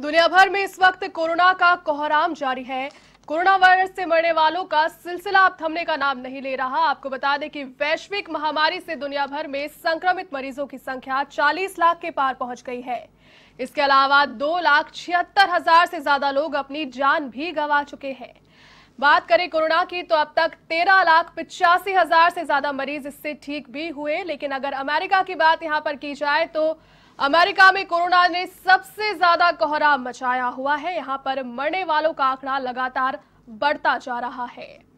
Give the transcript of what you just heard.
दुनिया भर में इस वक्त कोरोना का कोहराम जारी है कोरोना वायरस से मरने वालों का सिलसिला अब थमने का नाम नहीं ले रहा आपको बता दें कि वैश्विक महामारी से दुनिया भर में संक्रमित मरीजों की संख्या 40 लाख के पार पहुंच गई है इसके अलावा दो लाख छिहत्तर हजार से ज्यादा लोग अपनी जान भी गंवा चुके हैं बात करें कोरोना की तो अब तक तेरह लाख पिचासी हजार से ज्यादा मरीज इससे ठीक भी हुए लेकिन अगर अमेरिका की बात यहाँ पर की जाए तो अमेरिका में कोरोना ने सबसे ज्यादा कोहरा मचाया हुआ है यहां पर मरने वालों का आंकड़ा लगातार बढ़ता जा रहा है